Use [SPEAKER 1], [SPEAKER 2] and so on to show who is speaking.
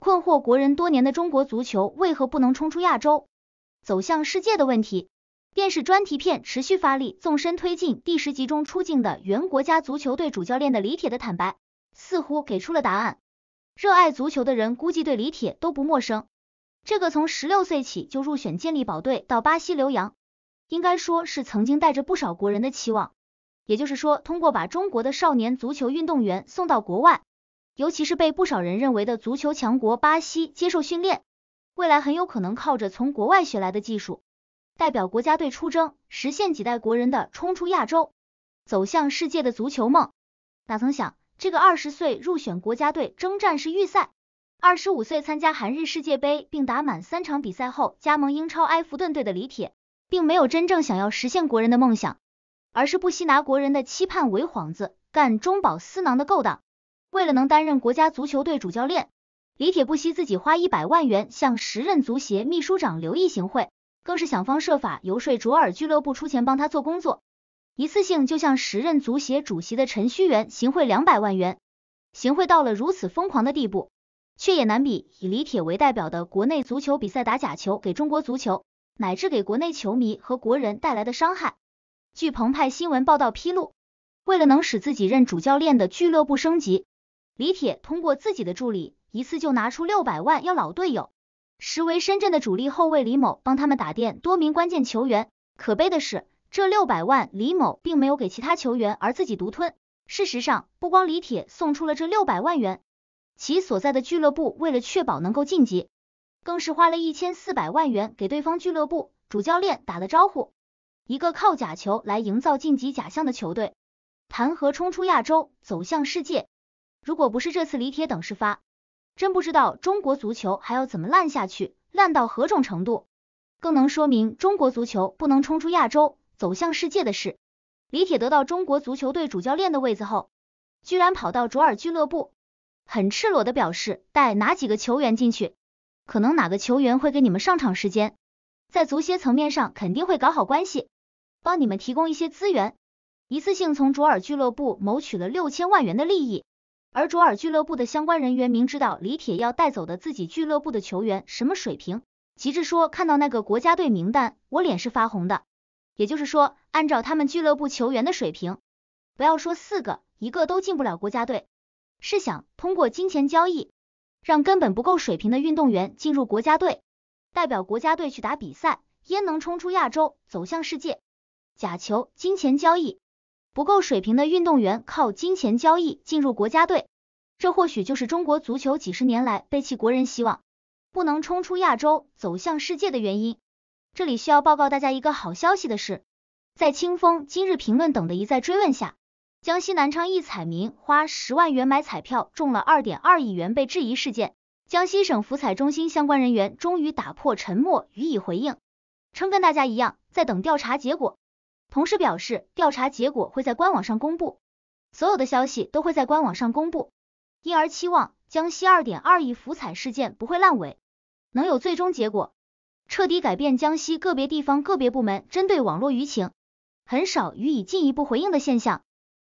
[SPEAKER 1] 困惑国人多年的中国足球为何不能冲出亚洲，走向世界的问题，电视专题片持续发力，纵深推进。第十集中出镜的原国家足球队主教练的李铁的坦白，似乎给出了答案。热爱足球的人估计对李铁都不陌生，这个从十六岁起就入选健力宝队到巴西留洋，应该说是曾经带着不少国人的期望。也就是说，通过把中国的少年足球运动员送到国外。尤其是被不少人认为的足球强国巴西接受训练，未来很有可能靠着从国外学来的技术，代表国家队出征，实现几代国人的冲出亚洲，走向世界的足球梦。哪曾想，这个二十岁入选国家队征战世预赛，二十五岁参加韩日世界杯并打满三场比赛后加盟英超埃弗顿队的李铁，并没有真正想要实现国人的梦想，而是不惜拿国人的期盼为幌子，干中饱私囊的勾当。为了能担任国家足球队主教练，李铁不惜自己花一百万元向时任足协秘书长刘毅行贿，更是想方设法游说卓尔俱乐部出钱帮他做工作，一次性就向时任足协主席的陈戌源行贿两百万元，行贿到了如此疯狂的地步，却也难比以李铁为代表的国内足球比赛打假球给中国足球乃至给国内球迷和国人带来的伤害。据澎湃新闻报道披露，为了能使自己任主教练的俱乐部升级，李铁通过自己的助理，一次就拿出六百万要老队友，实为深圳的主力后卫李某帮他们打电多名关键球员。可悲的是，这六百万李某并没有给其他球员，而自己独吞。事实上，不光李铁送出了这六百万元，其所在的俱乐部为了确保能够晋级，更是花了一千四百万元给对方俱乐部主教练打了招呼。一个靠假球来营造晋级假象的球队，谈何冲出亚洲，走向世界？如果不是这次李铁等事发，真不知道中国足球还要怎么烂下去，烂到何种程度，更能说明中国足球不能冲出亚洲，走向世界的事。李铁得到中国足球队主教练的位子后，居然跑到卓尔俱乐部，很赤裸的表示带哪几个球员进去，可能哪个球员会给你们上场时间，在足协层面上肯定会搞好关系，帮你们提供一些资源，一次性从卓尔俱乐部谋取了六千万元的利益。而卓尔俱乐部的相关人员明知道李铁要带走的自己俱乐部的球员什么水平，急着说看到那个国家队名单，我脸是发红的。也就是说，按照他们俱乐部球员的水平，不要说四个，一个都进不了国家队。是想通过金钱交易，让根本不够水平的运动员进入国家队，代表国家队去打比赛，焉能冲出亚洲，走向世界？假球，金钱交易。不够水平的运动员靠金钱交易进入国家队，这或许就是中国足球几十年来背弃国人希望，不能冲出亚洲走向世界的原因。这里需要报告大家一个好消息的是，在《清风》《今日评论》等的一再追问下，江西南昌一彩民花十万元买彩票中了二点二亿元被质疑事件，江西省福彩中心相关人员终于打破沉默予以回应，称跟大家一样在等调查结果。同时表示，调查结果会在官网上公布，所有的消息都会在官网上公布，因而期望江西二点二亿福彩事件不会烂尾，能有最终结果，彻底改变江西个别地方个别部门针对网络舆情很少予以进一步回应的现象。